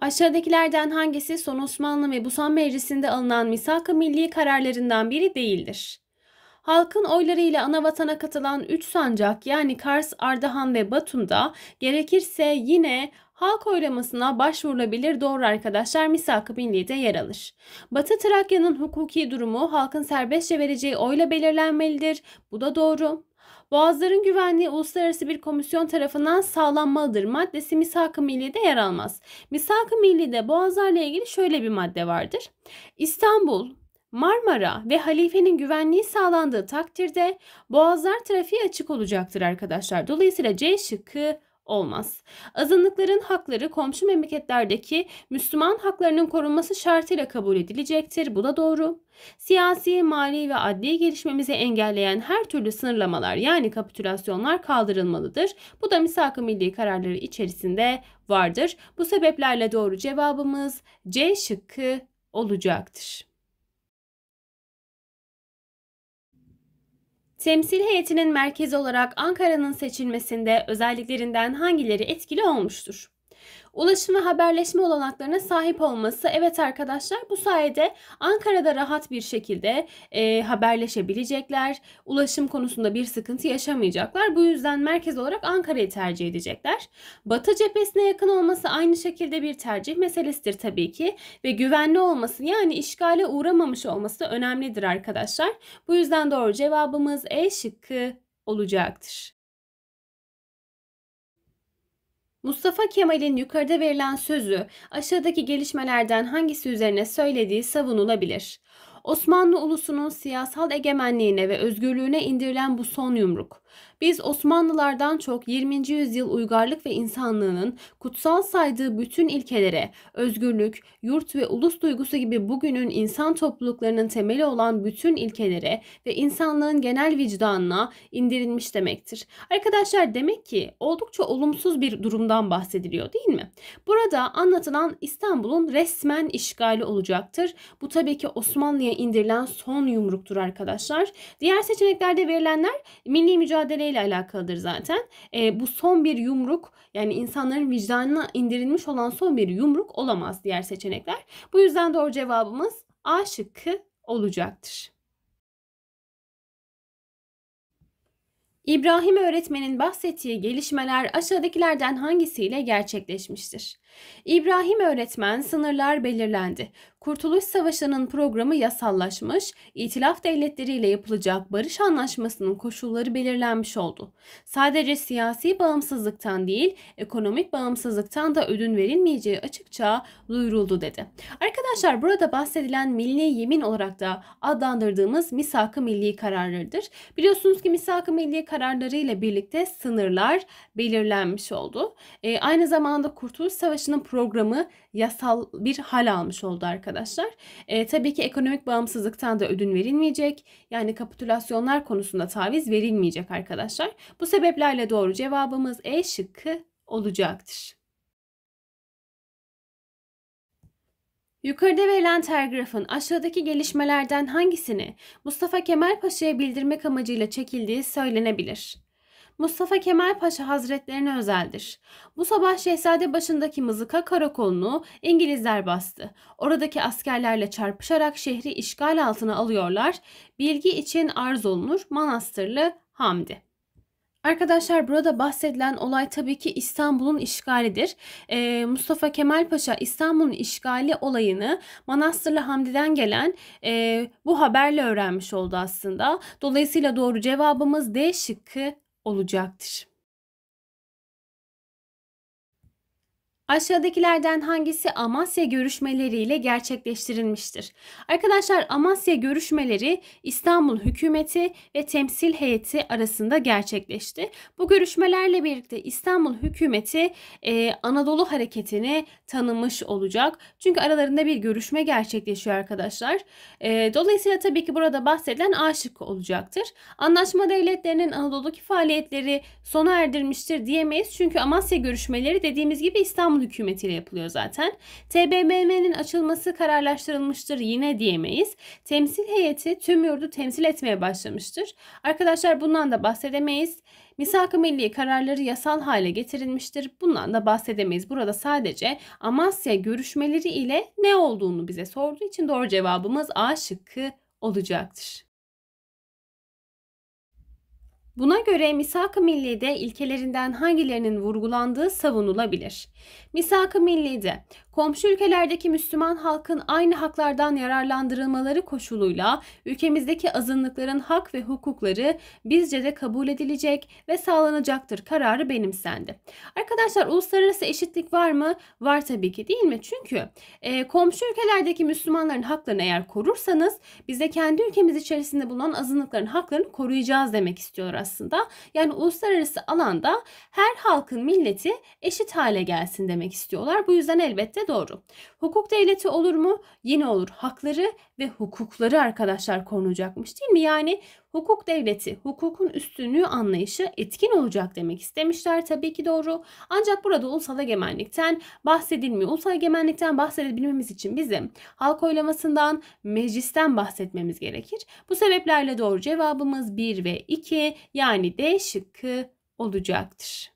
Aşağıdakilerden hangisi Son Osmanlı ve Busan Meclisi'nde alınan misak-ı milli kararlarından biri değildir? Halkın oylarıyla anavatana katılan 3 sancak yani Kars, Ardahan ve Batum'da gerekirse yine halk oylamasına başvurulabilir doğru arkadaşlar misak-ı milli'de yer alır. Batı Trakya'nın hukuki durumu halkın serbestçe vereceği oyla belirlenmelidir. Bu da doğru. Boğazların güvenliği uluslararası bir komisyon tarafından sağlanmalıdır. Maddesi misak-ı millide yer almaz. Misak-ı millide boğazlarla ilgili şöyle bir madde vardır. İstanbul, Marmara ve Halife'nin güvenliği sağlandığı takdirde boğazlar trafiğe açık olacaktır arkadaşlar. Dolayısıyla C şıkkı olmaz. Azınlıkların hakları komşu memleketlerdeki Müslüman haklarının korunması şartıyla kabul edilecektir. Bu da doğru. Siyasi, mali ve adli gelişmemizi engelleyen her türlü sınırlamalar yani kapitülasyonlar kaldırılmalıdır. Bu da misak-ı milli kararları içerisinde vardır. Bu sebeplerle doğru cevabımız C şıkkı olacaktır. Temsil heyetinin merkezi olarak Ankara'nın seçilmesinde özelliklerinden hangileri etkili olmuştur? ulaşım ve haberleşme olanaklarına sahip olması. Evet arkadaşlar bu sayede Ankara'da rahat bir şekilde e, haberleşebilecekler. Ulaşım konusunda bir sıkıntı yaşamayacaklar. Bu yüzden merkez olarak Ankara'yı tercih edecekler. Batı cephesine yakın olması aynı şekilde bir tercih meselesidir tabii ki ve güvenli olması yani işgale uğramamış olması önemlidir arkadaşlar. Bu yüzden doğru cevabımız E şıkkı olacaktır. Mustafa Kemal'in yukarıda verilen sözü aşağıdaki gelişmelerden hangisi üzerine söylediği savunulabilir. Osmanlı ulusunun siyasal egemenliğine ve özgürlüğüne indirilen bu son yumruk biz Osmanlılardan çok 20. yüzyıl uygarlık ve insanlığının kutsal saydığı bütün ilkelere, özgürlük, yurt ve ulus duygusu gibi bugünün insan topluluklarının temeli olan bütün ilkelere ve insanlığın genel vicdanına indirilmiş demektir. Arkadaşlar demek ki oldukça olumsuz bir durumdan bahsediliyor değil mi? Burada anlatılan İstanbul'un resmen işgali olacaktır. Bu tabii ki Osmanlı'ya indirilen son yumruktur arkadaşlar. Diğer seçeneklerde verilenler milli mücadele mücadeleyle alakalıdır zaten. E, bu son bir yumruk yani insanların vicdanına indirilmiş olan son bir yumruk olamaz diğer seçenekler. Bu yüzden doğru cevabımız A şıkkı olacaktır. İbrahim öğretmenin bahsettiği gelişmeler aşağıdakilerden hangisiyle gerçekleşmiştir? İbrahim öğretmen sınırlar belirlendi. Kurtuluş Savaşı'nın programı yasallaşmış, İtilaf devletleriyle yapılacak barış anlaşmasının koşulları belirlenmiş oldu. Sadece siyasi bağımsızlıktan değil, ekonomik bağımsızlıktan da ödün verilmeyeceği açıkça duyuruldu dedi. Arkadaşlar burada bahsedilen milli yemin olarak da adlandırdığımız misak-ı milli kararlarıdır. Biliyorsunuz ki misak-ı milli karar kararlarıyla birlikte sınırlar belirlenmiş oldu. E, aynı zamanda Kurtuluş Savaşı'nın programı yasal bir hal almış oldu arkadaşlar. E, tabii ki ekonomik bağımsızlıktan da ödün verilmeyecek. Yani kapitülasyonlar konusunda taviz verilmeyecek arkadaşlar. Bu sebeplerle doğru cevabımız E şıkkı olacaktır. Yukarıda verilen telgrafın aşağıdaki gelişmelerden hangisini Mustafa Kemal Paşa'ya bildirmek amacıyla çekildiği söylenebilir. Mustafa Kemal Paşa Hazretlerine özeldir. Bu sabah Şehzade başındaki Mızıka karakolunu İngilizler bastı. Oradaki askerlerle çarpışarak şehri işgal altına alıyorlar. Bilgi için arz olunur Manastırlı Hamdi. Arkadaşlar burada bahsedilen olay tabii ki İstanbul'un işgalidir. Ee, Mustafa Kemal Paşa İstanbul'un işgali olayını Manastırlı Hamdi'den gelen e, bu haberle öğrenmiş oldu aslında. Dolayısıyla doğru cevabımız D şıkkı olacaktır. Aşağıdakilerden hangisi Amasya görüşmeleriyle gerçekleştirilmiştir? Arkadaşlar Amasya görüşmeleri İstanbul hükümeti ve temsil heyeti arasında gerçekleşti. Bu görüşmelerle birlikte İstanbul hükümeti e, Anadolu hareketini tanımış olacak. Çünkü aralarında bir görüşme gerçekleşiyor arkadaşlar. E, dolayısıyla tabii ki burada bahsedilen aşık olacaktır. Anlaşma devletlerinin Anadolu'daki faaliyetleri sona erdirmiştir diyemeyiz. Çünkü Amasya görüşmeleri dediğimiz gibi İstanbul Erdoğan hükümetiyle yapılıyor zaten. TBMM'nin açılması kararlaştırılmıştır yine diyemeyiz. Temsil heyeti tüm yurdu temsil etmeye başlamıştır. Arkadaşlar bundan da bahsedemeyiz. Misak-ı Milli kararları yasal hale getirilmiştir. Bundan da bahsedemeyiz. Burada sadece Amasya görüşmeleri ile ne olduğunu bize sorduğu için doğru cevabımız A şıkkı olacaktır. Buna göre misak-ı millide ilkelerinden hangilerinin vurgulandığı savunulabilir? Misak-ı millide komşu ülkelerdeki Müslüman halkın aynı haklardan yararlandırılmaları koşuluyla ülkemizdeki azınlıkların hak ve hukukları bizce de kabul edilecek ve sağlanacaktır kararı benimsendi. Arkadaşlar uluslararası eşitlik var mı? Var tabii ki değil mi? Çünkü e, komşu ülkelerdeki Müslümanların haklarını eğer korursanız biz de kendi ülkemiz içerisinde bulunan azınlıkların haklarını koruyacağız demek istiyor aslında. Yani uluslararası alanda her halkın milleti eşit hale gelsin demek istiyorlar. Bu yüzden elbette doğru. Hukuk devleti olur mu? Yine olur. Hakları ve hukukları arkadaşlar korunacakmış değil mi? Yani hukuk devleti, hukukun üstünlüğü anlayışı etkin olacak demek istemişler. Tabii ki doğru. Ancak burada ulusal egemenlikten bahsedilmiyor. Ulusal egemenlikten bahsedebilmemiz için bizim halk oylamasından, meclisten bahsetmemiz gerekir. Bu sebeplerle doğru cevabımız 1 ve 2 yani D şıkkı olacaktır.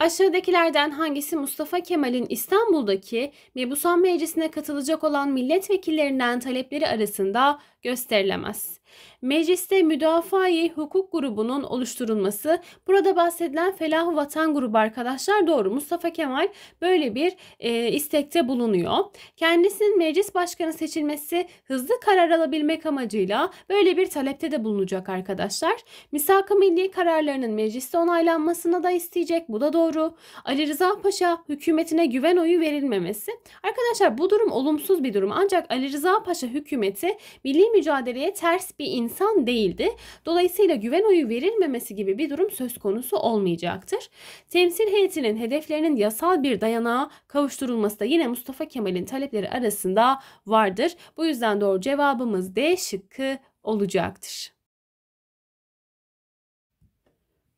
Aşağıdakilerden hangisi Mustafa Kemal'in İstanbul'daki Mebusan Meclisi'ne katılacak olan milletvekillerinden talepleri arasında gösterilemez. Mecliste müdafaa-i hukuk grubunun oluşturulması, burada bahsedilen Felah Vatan grubu arkadaşlar doğru. Mustafa Kemal böyle bir e, istekte bulunuyor. Kendisinin meclis başkanı seçilmesi hızlı karar alabilmek amacıyla böyle bir talepte de bulunacak arkadaşlar. Misak-ı Milli kararlarının mecliste onaylanmasına da isteyecek. Bu da doğru. Ali Rıza Paşa hükümetine güven oyu verilmemesi. Arkadaşlar bu durum olumsuz bir durum. Ancak Ali Rıza Paşa hükümeti Milli mücadeleye ters bir insan değildi. Dolayısıyla güven oyu verilmemesi gibi bir durum söz konusu olmayacaktır. Temsil heyetinin hedeflerinin yasal bir dayanağa kavuşturulması da yine Mustafa Kemal'in talepleri arasında vardır. Bu yüzden doğru cevabımız D şıkkı olacaktır.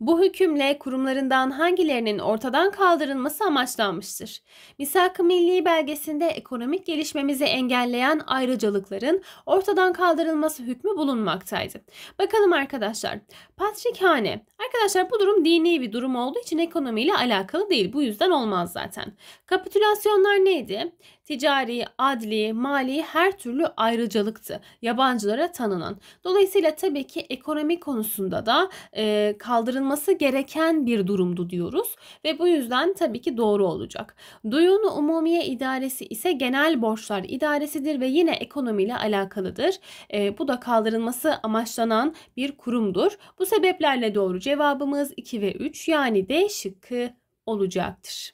Bu hükümle kurumlarından hangilerinin ortadan kaldırılması amaçlanmıştır. Misak-ı Milli belgesinde ekonomik gelişmemizi engelleyen ayrıcalıkların ortadan kaldırılması hükmü bulunmaktaydı. Bakalım arkadaşlar. Patrikhane. Arkadaşlar bu durum dini bir durum olduğu için ekonomiyle alakalı değil. Bu yüzden olmaz zaten. Kapitülasyonlar neydi? ticari, adli, mali her türlü ayrıcalıktı yabancılara tanınan. Dolayısıyla tabii ki ekonomi konusunda da e, kaldırılması gereken bir durumdu diyoruz ve bu yüzden tabii ki doğru olacak. Duyun Umumiye İdaresi ise genel borçlar idaresidir ve yine ekonomiyle alakalıdır. E, bu da kaldırılması amaçlanan bir kurumdur. Bu sebeplerle doğru cevabımız 2 ve 3 yani D şıkkı olacaktır.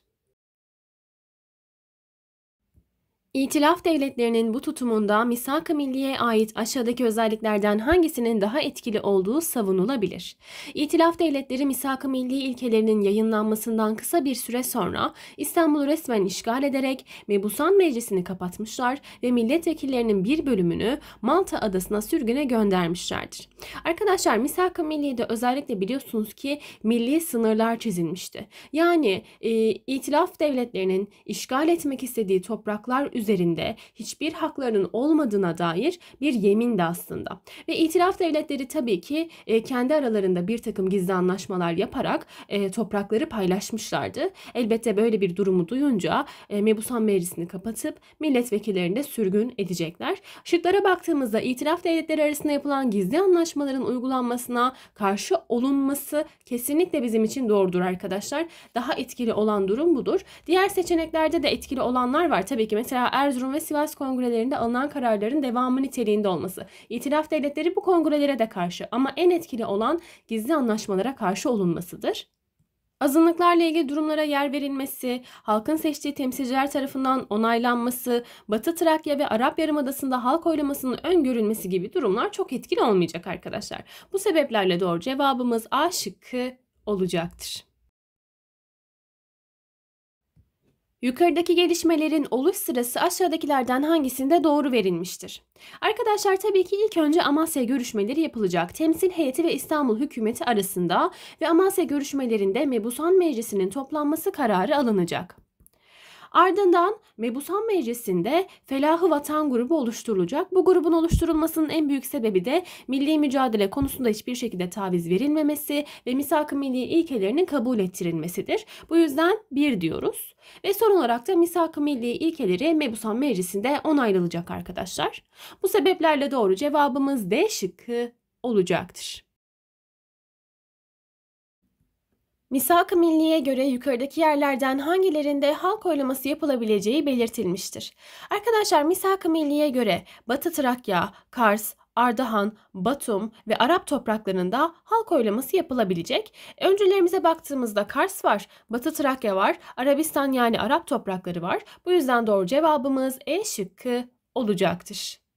İtilaf devletlerinin bu tutumunda misak-ı milliye ait aşağıdaki özelliklerden hangisinin daha etkili olduğu savunulabilir. İtilaf devletleri misak-ı milli ilkelerinin yayınlanmasından kısa bir süre sonra İstanbul'u resmen işgal ederek Mebusan Meclisi'ni kapatmışlar ve milletvekillerinin bir bölümünü Malta adasına sürgüne göndermişlerdir. Arkadaşlar misak-ı millide özellikle biliyorsunuz ki milli sınırlar çizilmişti. Yani e, itilaf devletlerinin işgal etmek istediği topraklar üzerinde hiçbir haklarının olmadığına dair bir yemindi aslında. Ve itilaf devletleri tabii ki e, kendi aralarında bir takım gizli anlaşmalar yaparak e, toprakları paylaşmışlardı. Elbette böyle bir durumu duyunca e, Mebusan Meclisi'ni kapatıp milletvekillerini de sürgün edecekler. Şıklara baktığımızda itilaf devletleri arasında yapılan gizli anlaşmaların uygulanmasına karşı olunması kesinlikle bizim için doğrudur arkadaşlar. Daha etkili olan durum budur. Diğer seçeneklerde de etkili olanlar var. Tabii ki mesela Erzurum ve Sivas kongrelerinde alınan kararların devamı niteliğinde olması. İtilaf devletleri bu kongrelere de karşı ama en etkili olan gizli anlaşmalara karşı olunmasıdır. Azınlıklarla ilgili durumlara yer verilmesi, halkın seçtiği temsilciler tarafından onaylanması, Batı Trakya ve Arap Yarımadası'nda halk oylamasının öngörülmesi gibi durumlar çok etkili olmayacak arkadaşlar. Bu sebeplerle doğru cevabımız A şıkkı olacaktır. Yukarıdaki gelişmelerin oluş sırası aşağıdakilerden hangisinde doğru verilmiştir? Arkadaşlar tabii ki ilk önce Amasya görüşmeleri yapılacak. Temsil heyeti ve İstanbul hükümeti arasında ve Amasya görüşmelerinde Mebusan Meclisi'nin toplanması kararı alınacak. Ardından Mebusan Meclisi'nde Felahı Vatan grubu oluşturulacak. Bu grubun oluşturulmasının en büyük sebebi de milli mücadele konusunda hiçbir şekilde taviz verilmemesi ve misak-ı milli ilkelerinin kabul ettirilmesidir. Bu yüzden bir diyoruz. Ve son olarak da misak-ı milli ilkeleri Mebusan Meclisi'nde onaylanacak arkadaşlar. Bu sebeplerle doğru cevabımız D şıkkı olacaktır. Misak-ı Milli'ye göre yukarıdaki yerlerden hangilerinde halk oylaması yapılabileceği belirtilmiştir. Arkadaşlar Misak-ı Milli'ye göre Batı Trakya, Kars, Ardahan, Batum ve Arap topraklarında halk oylaması yapılabilecek. Öncülerimize baktığımızda Kars var, Batı Trakya var, Arabistan yani Arap toprakları var. Bu yüzden doğru cevabımız E şıkkı olacaktır.